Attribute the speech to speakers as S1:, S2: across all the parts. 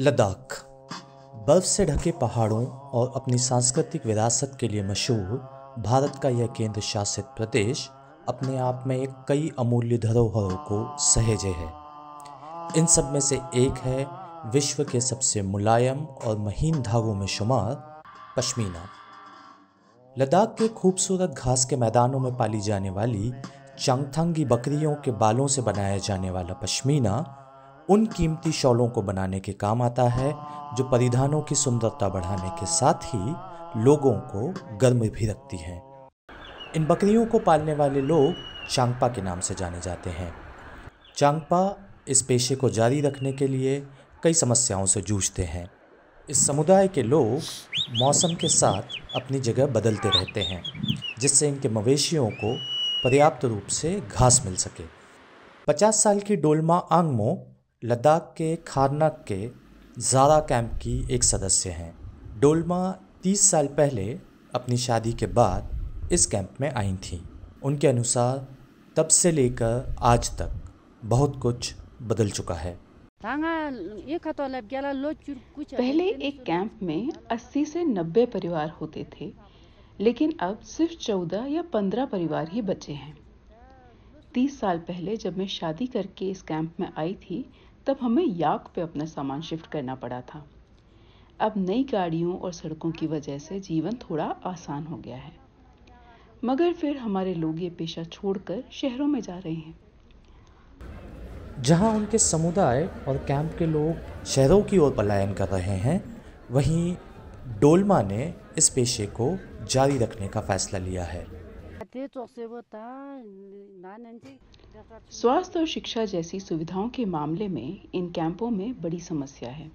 S1: लद्दाख बर्फ से ढके पहाड़ों और अपनी सांस्कृतिक विरासत के लिए मशहूर भारत का यह केंद्र शासित प्रदेश अपने आप में एक कई अमूल्य धरोहरों को सहेजे है इन सब में से एक है विश्व के सबसे मुलायम और महीन धागों में शुमार पश्मीना लद्दाख के खूबसूरत घास के मैदानों में पाली जाने वाली चांगथांगी बकरियों के बालों से बनाया जाने वाला पश्मीना उन कीमती शॉलों को बनाने के काम आता है जो परिधानों की सुंदरता बढ़ाने के साथ ही लोगों को गर्म भी रखती हैं इन बकरियों को पालने वाले लोग चांगपा के नाम से जाने जाते हैं चांगपा इस पेशे को जारी रखने के लिए कई समस्याओं से जूझते हैं इस समुदाय के लोग मौसम के साथ अपनी जगह बदलते रहते हैं जिससे इनके मवेशियों को पर्याप्त रूप से घास मिल सके पचास साल की डोलमा आंगमो लद्दाख के खारनाक के ज़ारा कैंप की एक सदस्य हैं डोलमा तीस साल पहले अपनी शादी के बाद इस कैंप में आई थी उनके अनुसार तब से लेकर आज तक बहुत कुछ बदल चुका है
S2: पहले एक कैंप में 80 से 90 परिवार होते थे लेकिन अब सिर्फ 14 या 15 परिवार ही बचे हैं 30 साल पहले जब मैं शादी करके इस कैंप में आई थी तब हमें याक पे अपना सामान शिफ्ट करना पड़ा था अब नई गाड़ियों और सड़कों की वजह से जीवन थोड़ा आसान हो गया है मगर फिर हमारे लोग ये पेशा छोड़कर शहरों में जा रहे हैं
S1: जहां उनके समुदाय और कैंप के लोग शहरों की ओर पलायन कर रहे हैं वहीं डोलमा ने इस पेशे को जारी रखने का फैसला लिया है
S2: स्वास्थ्य और शिक्षा जैसी सुविधाओं के मामले में इन कैंपों में बड़ी समस्या है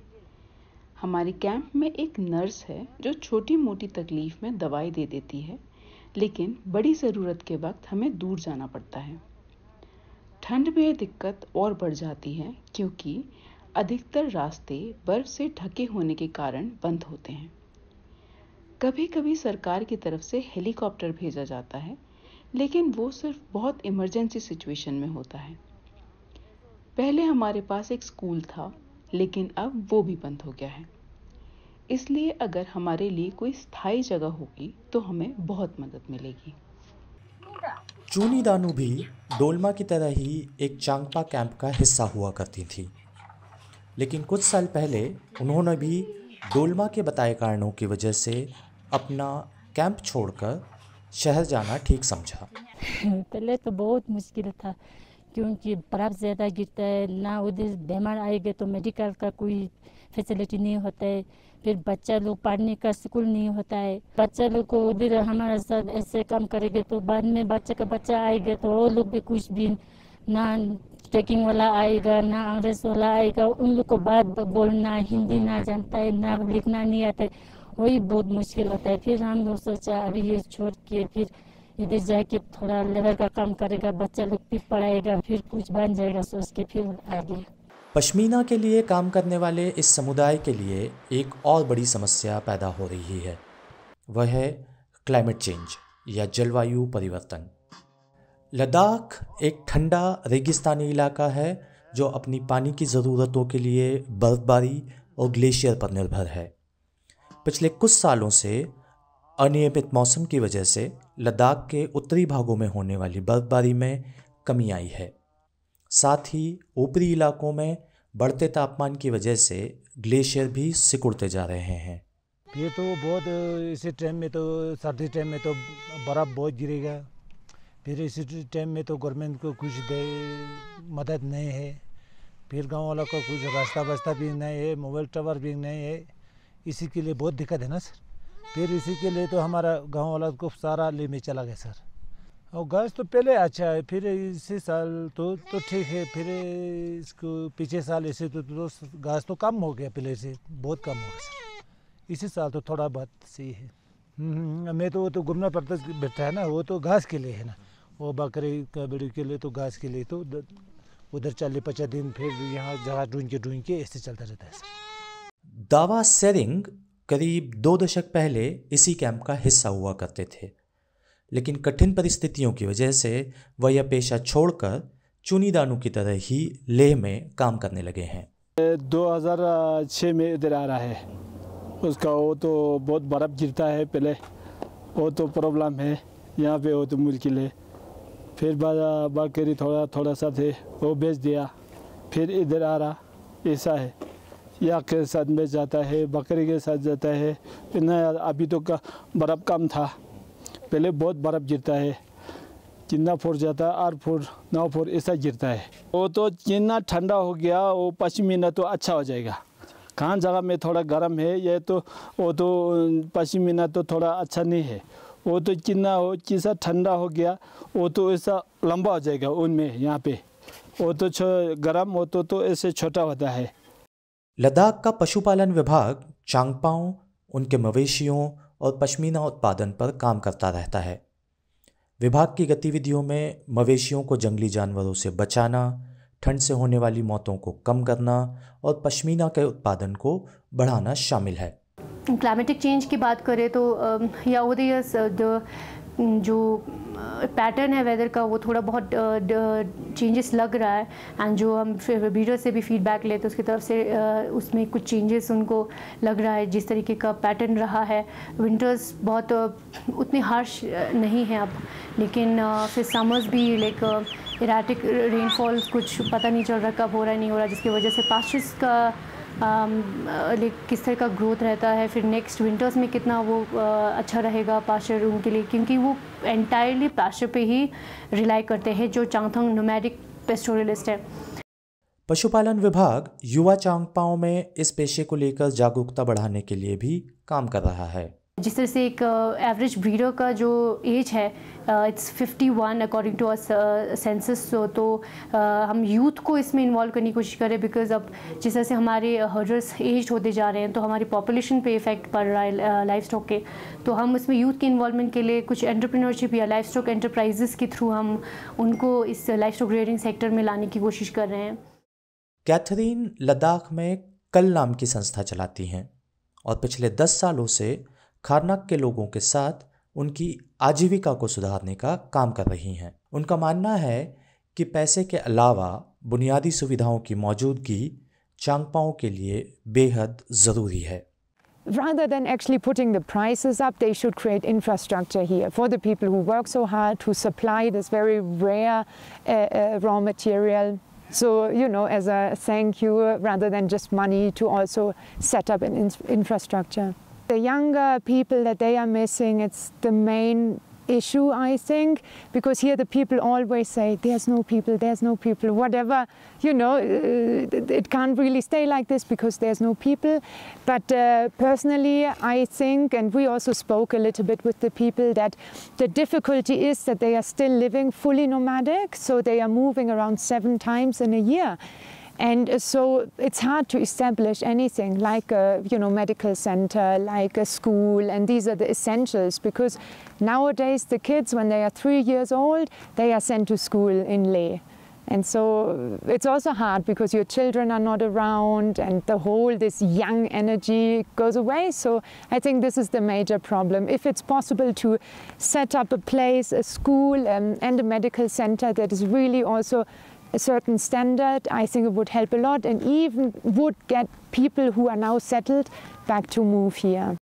S2: हमारे कैंप में एक नर्स है जो छोटी मोटी तकलीफ में दवाई दे देती है लेकिन बड़ी ज़रूरत के वक्त हमें दूर जाना पड़ता है ठंड में दिक्कत और बढ़ जाती है क्योंकि अधिकतर रास्ते बर्फ से ढके होने के कारण बंद होते हैं कभी कभी सरकार की तरफ से हेलीकॉप्टर भेजा जाता है लेकिन वो सिर्फ बहुत इमरजेंसी सिचुएशन में होता है पहले हमारे पास एक स्कूल था लेकिन अब वो भी बंद हो गया है इसलिए अगर हमारे लिए कोई स्थायी जगह होगी तो हमें बहुत मदद मिलेगी चूनी
S1: दानू भी डोलमा की तरह ही एक चांगपा कैंप का हिस्सा हुआ करती थी लेकिन कुछ साल पहले उन्होंने भी डोलमा के बताए कारणों की वजह से अपना कैंप छोड़कर शहर जाना ठीक समझा
S3: पहले तो बहुत मुश्किल था क्योंकि बर्फ़ ज़्यादा गिरता है ना उधर बीमार आएगा तो मेडिकल का कोई फैसिलिटी नहीं होता है फिर बच्चा लोग पढ़ने का स्कूल नहीं होता है बच्चा लोग को उधर हमारे साथ ऐसे काम करेंगे तो बाद में बच्चे का बच्चा आएगा तो वो लोग भी कुछ भी ना ट्रेकिंग वाला आएगा ना अंग्रेज वाला आएगा उन लोग को बात बोलना हिंदी ना जानता है ना लिखना नहीं आता है वही बहुत मुश्किल होता है फिर हम लोग सोचा अभी ये छोड़ के फिर इधर जाके थोड़ा लेबर का काम करेगा बच्चा लोग फिर पढ़ाएगा फिर कुछ बन जाएगा सोच के फिर आगे
S1: पश्मीना के लिए काम करने वाले इस समुदाय के लिए एक और बड़ी समस्या पैदा हो रही है वह है क्लाइमेट चेंज या जलवायु परिवर्तन लद्दाख एक ठंडा रेगिस्तानी इलाका है जो अपनी पानी की ज़रूरतों के लिए बर्फ़बारी और ग्लेशियर पर निर्भर है पिछले कुछ सालों से अनियमित मौसम की वजह से लद्दाख के उत्तरी भागों में होने वाली बर्फबारी में कमी आई है साथ ही ऊपरी इलाकों में बढ़ते तापमान की वजह से ग्लेशियर भी सिकुड़ते जा रहे हैं ये तो बहुत इसी टाइम में तो सर्दी टाइम में तो बर्फ़ बहुत गिरेगा फिर इसी टाइम में तो गवर्नमेंट को कुछ दे मदद नहीं है फिर गांव वालों को कुछ रास्ता वास्ता भी नहीं है मोबाइल टावर भी नहीं है इसी के लिए बहुत दिक्कत है ना सर फिर इसी के लिए तो हमारा गांव वाला को सारा ले में चला गया सर और गैस तो पहले अच्छा है फिर इसी साल तो तो ठीक है फिर इसको पिछले साल ऐसे तो, तो, तो गैस तो कम हो गया पहले से बहुत कम हो गया सर इसी साल तो थोड़ा बहुत सही है हम्म, मैं तो वो तो घूमना पड़ता बैठता है ना वो तो घास के लिए है ना वो बकरी कबड़ी के लिए तो घास के लिए तो उधर चालीस पचास दिन फिर यहाँ जगह ढूंढ के ढूंढ के ऐसे चलता रहता है सर दावा सेरिंग करीब दो दशक पहले इसी कैंप का हिस्सा हुआ करते थे लेकिन कठिन परिस्थितियों की वजह से वह यह पेशा छोड़कर दानों की तरह ही लेह में काम करने लगे हैं 2006 में इधर आ रहा है उसका वो तो बहुत बर्फ़ गिरता है पहले वो तो प्रॉब्लम है यहाँ पे वो तो मुश्किल है फिर बाकी थोड़ा थोड़ा सा थे वो बेच दिया फिर इधर आ रहा ऐसा है या के साथ में जाता है बकरी के साथ जाता है इतना अभी तो का बर्फ़ कम था पहले बहुत बर्फ़ गिरता है जितना फोर जाता है आठ फोर नौ फोर ऐसा गिरता है वो तो जितना ठंडा हो गया वो पश्चिमी ना तो अच्छा हो जाएगा कहाँ जगह में थोड़ा गर्म है यह तो वो तो पश्चिमी ना तो थोड़ा अच्छा नहीं है वो तो कितना हो चीसा ठंडा हो गया वो तो ऐसा लंबा हो जाएगा उनमें यहाँ पे वो तो गर्म हो तो, तो ऐसे छोटा होता है लद्दाख का पशुपालन विभाग चांगपाओं उनके मवेशियों और पश्मीना उत्पादन पर काम करता रहता है विभाग की गतिविधियों में मवेशियों को जंगली जानवरों से बचाना ठंड से होने वाली मौतों को कम करना और पश्मीना के उत्पादन को बढ़ाना शामिल है
S3: क्लाइमेटिक चेंज की बात करें तो या तो जो पैटर्न है वेदर का वो थोड़ा बहुत चेंजेस लग रहा है एंड जो हम बीडर से भी फीडबैक लेते हैं उसकी तरफ से उसमें कुछ चेंजेस उनको लग रहा है जिस तरीके का पैटर्न रहा है विंटर्स बहुत उतने हार्श नहीं है अब लेकिन फिर समर्स भी लाइक इराटिक रेनफॉल कुछ पता नहीं चल रहा कब हो रहा है नहीं हो रहा जिसकी वजह से पास्चर्स का Um, uh, किस तरह का ग्रोथ रहता है फिर नेक्स्ट विंटर्स में कितना वो uh, अच्छा रहेगा रूम उनके लिए क्योंकि वो एंटायरली पाशर पे ही रिलाई करते हैं जो चांगथंग नोमैडिक पेस्टोरलिस्ट है
S1: पशुपालन विभाग युवा चांगपाओं में इस पेशे को लेकर जागरूकता बढ़ाने के लिए भी काम कर रहा है
S3: जिस तरह से एक एवरेज ब्रीडर का जो एज है it's 51 according to our census तो uh, हम यूथ को इसमें इन्वॉल्व करने की कोशिश करें बिकॉज अब जिस तरह से हमारे हर्डर्स एज होते जा रहे हैं तो हमारी पॉपुलेशन पे इफेक्ट पड़ रहा है लाइफ स्टॉक के तो हम इसमें यूथ के इन्वॉलमेंट के लिए कुछ एंटरप्रीनरशिप या लाइफ स्टॉक एंटरप्राइजेस के थ्रू हम उनको इस लाइफ स्टॉक रेडिंग सेक्टर में लाने की कोशिश कर रहे हैं
S1: कैथरीन लद्दाख में कल नाम की संस्था चलाती हैं और पिछले दस सालों से खारनाक के लोगों के साथ उनकी आजीविका को सुधारने का काम कर रही हैं उनका मानना है कि पैसे के अलावा बुनियादी सुविधाओं की मौजूदगी चांगपाओं के लिए बेहद ज़रूरी है
S4: Rather than actually putting the prices up, they should create infrastructure here for the people who work so hard to supply this very rare uh, uh, raw material. So, you know, as a thank you, rather than just money, to also set up an in infrastructure. The younger people that they are missing, it's the main issue, I think, because here the people always say, there's no people, there's no people, whatever, you know, uh, it can't really stay like this because there's no people. But uh, personally, I think, and we also spoke a little bit with the people, that the difficulty is that they are still living fully nomadic, so they are moving around seven times in a year. And uh, so it's hard to establish anything like a you know, medical center, like a school, and these are the essentials because nowadays the kids, when they are three years old, they are sent to school in Leh. And so uh, it's also hard because your children are not around and the whole this young energy goes away. So I think this is the major problem. If it's possible to set up a place, a school um, and a medical center that is really also a certain standard, I think it would help a lot and even would get people who are now settled back to move here.